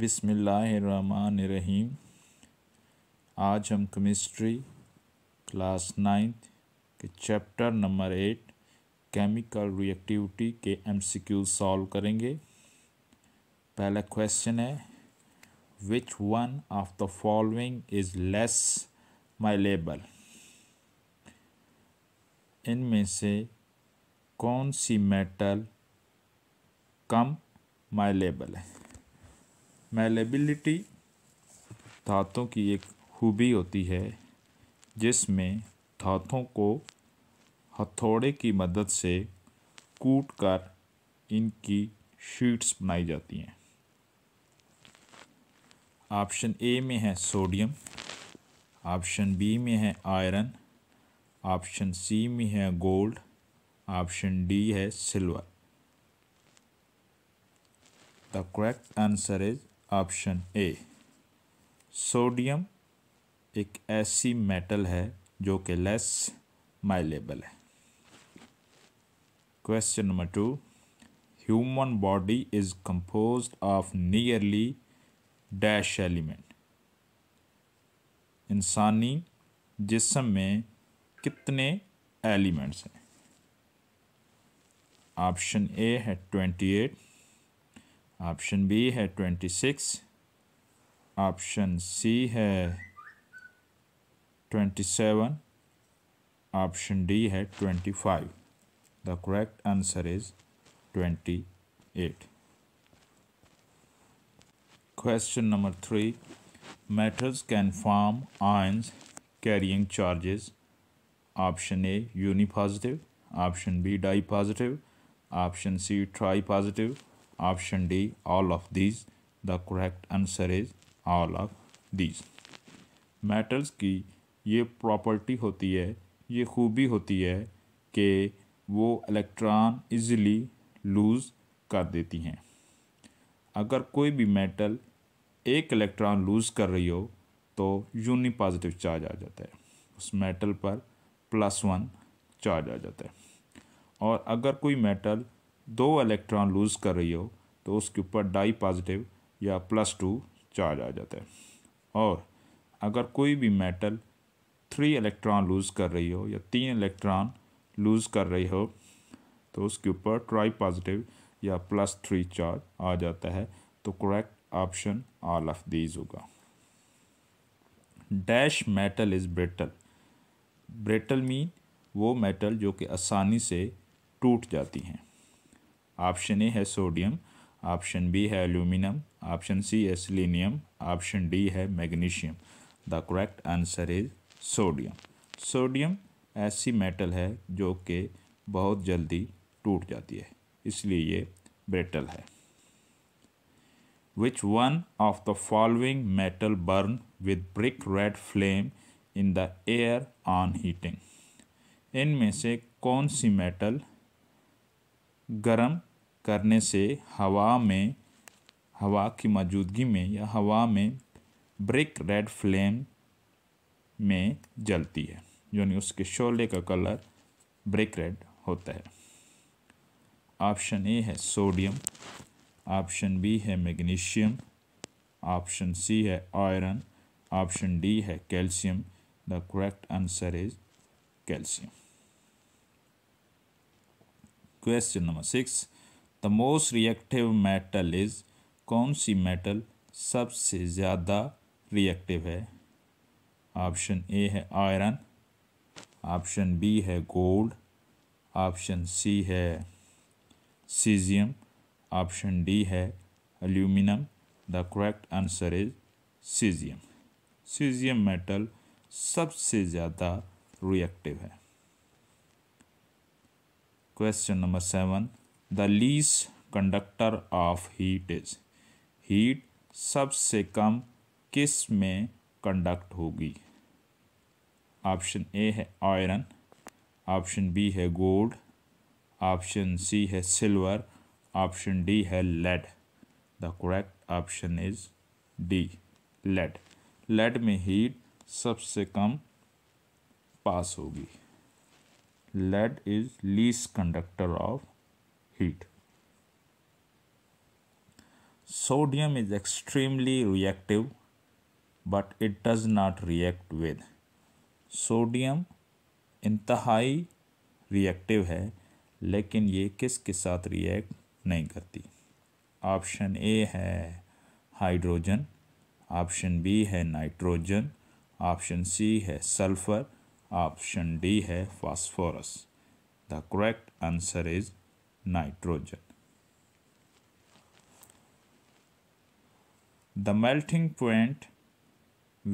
बिसमीम आज हम केमिस्ट्री क्लास नाइन्थ के chapter number eight chemical reactivity के एमसीक्यू सॉल्व करेंगे पहला क्वेश्चन है which one of the following is less malleable इनमें से कौन सी मेटल कम माइलेबल है मेलेबिलिटी धातों की एक खूबी होती है जिसमें धातों को हथौड़े की मदद से कूट कर इनकी शीट्स बनाई जाती हैं ऑप्शन ए में है सोडियम ऑप्शन बी में है आयरन ऑप्शन सी में है गोल्ड ऑप्शन डी है silver the correct answer is option A sodium एक ऐसी मेटल है जो कि लेस माइलेबल है question number two human body is composed of nearly dash element इंसानी जिसम में कितने एलिमेंट्स हैं ऑप्शन ए है ट्वेंटी एट Option B है twenty six. Option C C twenty seven. Option D option twenty five. The correct answer is twenty eight. Question number 3 Metals can form ions carrying charges. Option A unipositive, option B dipositive, option C tripositive, option D all of these the correct answer is all of these metals की ये property होती है ये खूबी होती है कि वो इलेक्ट्रॉन इजीली लूज़ कर देती हैं अगर कोई भी मेटल एक इलेक्ट्रॉन लूज़ कर रही हो तो यूनि पॉजिटिव चार्ज आ जाता है उस मेटल पर प्लस वन चार्ज आ जाता है और अगर कोई मेटल दो इलेक्ट्रॉन लूज़ कर रही हो तो उसके ऊपर डाई पॉजिटिव या प्लस टू चार्ज आ जाता है और अगर कोई भी मेटल थ्री इलेक्ट्रॉन लूज़ कर रही हो या तीन इलेक्ट्रॉन लूज़ कर रही हो तो उसके ऊपर ट्राई पॉजिटिव या प्लस थ्री चार्ज आ जाता है तो correct option all of these होगा dash metal is brittle brittle mean वो मेटल जो कि आसानी से टूट जाती हैं ऑप्शन ए है सोडियम ऑप्शन बी है एल्यूमिनियम ऑप्शन सी है सिलीनियम ऑप्शन डी है magnesium the correct answer is sodium sodium ऐसी मेटल है जो कि बहुत जल्दी टूट जाती है इसलिए ये ब्रेटल है which one of the following metal burn with brick red flame in the air on heating इनमें से कौन सी मेटल गर्म करने से हवा में हवा की मौजूदगी में या हवा में ब्रिक रेड फ्लेम में जलती है यानी उसके शोले का कलर ब्रिक रेड होता है ऑप्शन ए है सोडियम ऑप्शन बी है मैग्नीशियम ऑप्शन सी है आयरन ऑप्शन डी है calcium the correct answer is calcium question number six the most reactive metal is कौन सी मेटल सबसे ज़्यादा रिएक्टिव है ऑप्शन ए है आयरन ऑप्शन बी है गोल्ड ऑप्शन सी है सीजियम ऑप्शन डी है aluminium the correct answer is caesium caesium metal सबसे ज़्यादा रिएक्टिव है question number seven the least conductor of heat is heat सबसे कम किस में कंडक्ट होगी ऑप्शन ए है आयरन ऑप्शन बी है गोल्ड ऑप्शन सी है सिल्वर ऑप्शन डी है lead the correct option is D lead lead में हीट सबसे कम पास होगी lead is least conductor of heat sodium is extremely reactive but it does not react with sodium इंतहाई reactive है लेकिन ये किस के साथ रिएक्ट नहीं करती ऑप्शन ए है हाइड्रोजन ऑप्शन बी है नाइट्रोजन ऑप्शन सी है सल्फ़र ऑप्शन डी है phosphorus the correct answer is nitrogen the melting point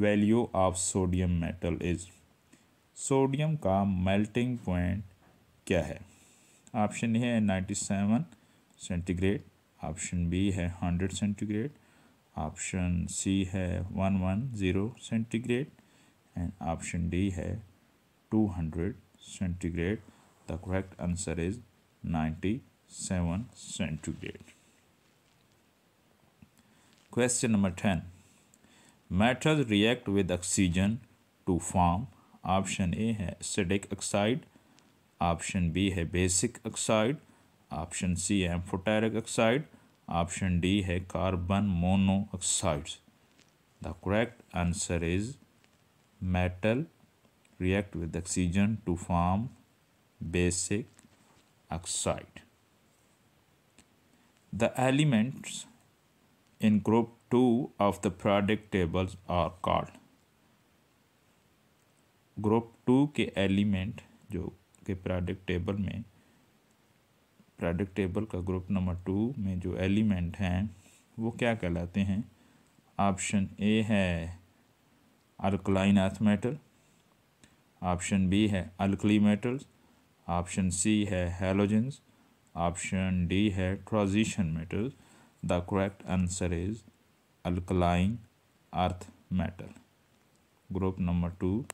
value of sodium metal is sodium का मेल्टिंग पॉइंट क्या है ऑप्शन ए है ninety seven centigrade option B है hundred centigrade option C है one one zero centigrade and option D है 200 centigrade. The correct answer is 97 centigrade. Question number 10. Metals react with oxygen to form option A है acidic oxide option B है basic oxide option C है amphoteric oxide option D है carbon mono oxides the correct answer is metal react with oxygen to form basic oxide. The elements in group 2 of the product tables are called group 2 ke element jo ke product table mein product table ka group number 2 mein jo element hain wo kya kehlate hain option a hai alkaline earth metal option B है alkali metals option C है halogens option D है transition metals the correct answer is alkaline earth metal group number two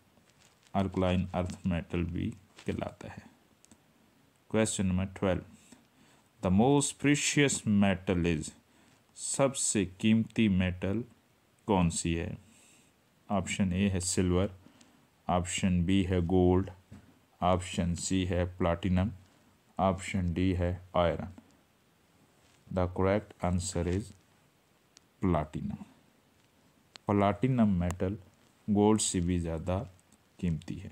alkaline earth metal भी कहलाता है question number twelve the most precious metal is सबसे कीमती metal कौन सी है ऑप्शन ए है सिल्वर ऑप्शन बी है गोल्ड ऑप्शन सी है प्लाटिनम ऑप्शन डी है iron the correct answer is platinum platinum metal gold से भी ज़्यादा कीमती है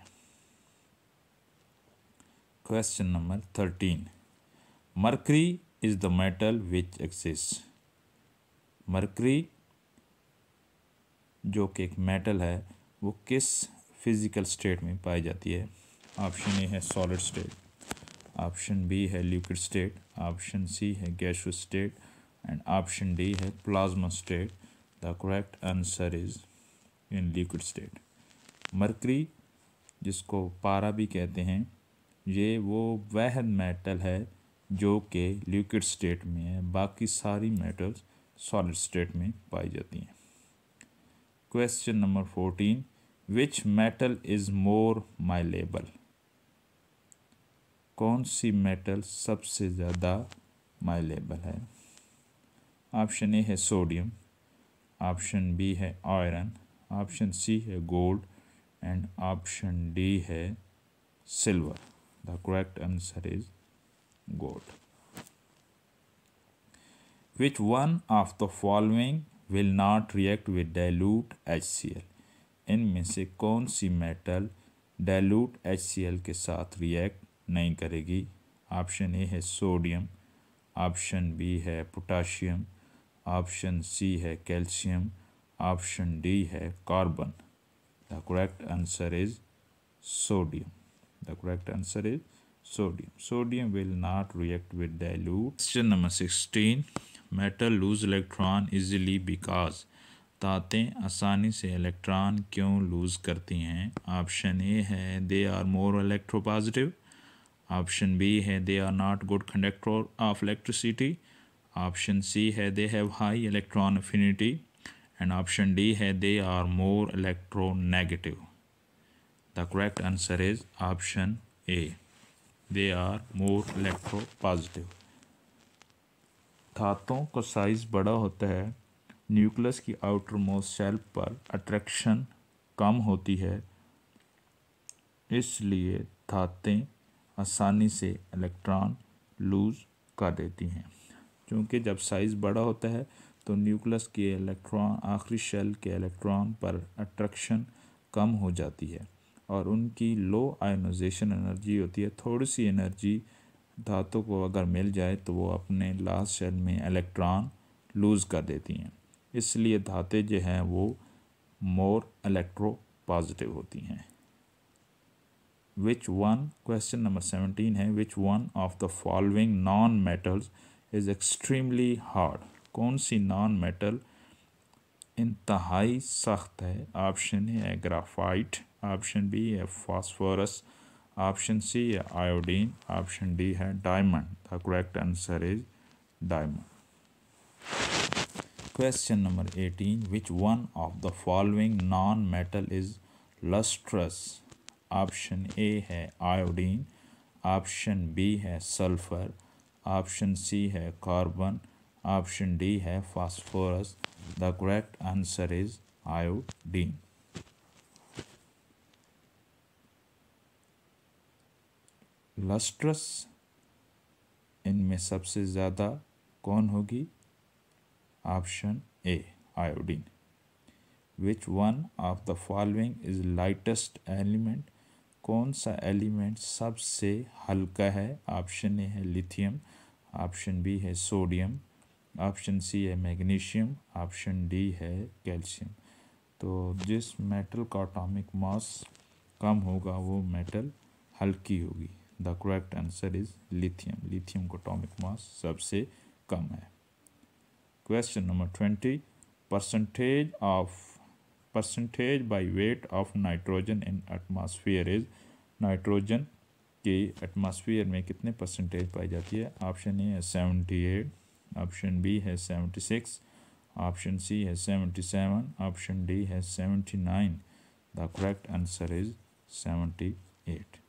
question number thirteen mercury is the metal which exists mercury जो कि एक मेटल है वो किस फिज़िकल स्टेट में पाई जाती है ऑप्शन ए है सॉलिड स्टेट ऑप्शन बी है लिक्विड स्टेट ऑप्शन सी है gaseous state and option D है plasma state the correct answer is in liquid state mercury जिसको पारा भी कहते हैं ये वो वह मेटल है जो कि लिक्विड स्टेट में है बाकी सारी मेटल्स सॉलिड स्टेट में पाई जाती हैं question number fourteen which metal is more malleable कौन सी मेटल सबसे ज़्यादा माइलेबल है ऑप्शन ए है सोडियम ऑप्शन बी है आयरन ऑप्शन सी है गोल्ड एंड ऑप्शन डी है silver the correct answer is gold which one of the following will not react with dilute HCl इनमें से कौन सी मेटल डाइल्यूट HCl के साथ रिएक्ट नहीं करेगी ऑप्शन ए है सोडियम ऑप्शन बी है पोटाशियम ऑप्शन सी है कैल्शियम ऑप्शन डी है carbon the correct answer is sodium the correct answer is sodium sodium will not react with dilute question number sixteen metal lose electron easily because तातें आसानी से electron क्यों loose करती हैं option A है they are more electro positive option B है they are not good conductor of electricity option C है they have high electron affinity and option D है they are more electro negative the correct answer is option A they are more electro positive धातों का size बड़ा होता है nucleus की outer most shell पर attraction कम होती है इसलिए धातें आसानी से इलेक्ट्रॉन लूज कर देती हैं क्योंकि जब साइज़ बड़ा होता है तो न्यूक्लियस के इलेक्ट्रॉन आखिरी शेल के इलेक्ट्रॉन पर अट्रैक्शन कम हो जाती है और उनकी लो आयोनाइजेशन एनर्जी होती है थोड़ी सी एनर्जी धातु को अगर मिल जाए तो वो अपने लास्ट शेल में इलेक्ट्रॉन लूज़ कर देती हैं इसलिए धातें जो हैं वो मोर इलेक्ट्रो पॉजिटिव होती हैं which one question number seventeen है which one of the following non metals is extremely hard कौन सी नॉन मेटल इंतहाई सख्त है ऑप्शन है ग्राफाइट ऑप्शन बी है फॉस्फोरस ऑप्शन सी है आयोडीन ऑप्शन डी है diamond the correct answer is diamond Question number eighteen which one of the following non metal is lustrous option A है iodine option B है sulphur option C है carbon option D है phosphorus the correct answer is iodine lustrous इनमें सबसे ज़्यादा कौन होगी Option A iodine. Which one of the following is lightest element? कौन सा एलिमेंट सबसे हल्का है ऑप्शन ए है लिथियम ऑप्शन बी है सोडियम ऑप्शन सी है मैग्नीशियम ऑप्शन डी है कैल्शियम तो जिस मेटल का अटोमिक मास कम होगा वो मेटल हल्की होगी the correct answer is lithium lithium का अटोमिक मास सबसे कम है question number twenty percentage of percentage by weight of nitrogen in atmosphere is nitrogen की एटमॉस्फेयर में कितने परसेंटेज पाई जाती है ऑप्शन ए है सेवेंटी एट ऑप्शन बी है सेवेंटी सिक्स ऑप्शन सी है सेवेंटी सेवन ऑप्शन डी है seventy nine the correct answer is seventy eight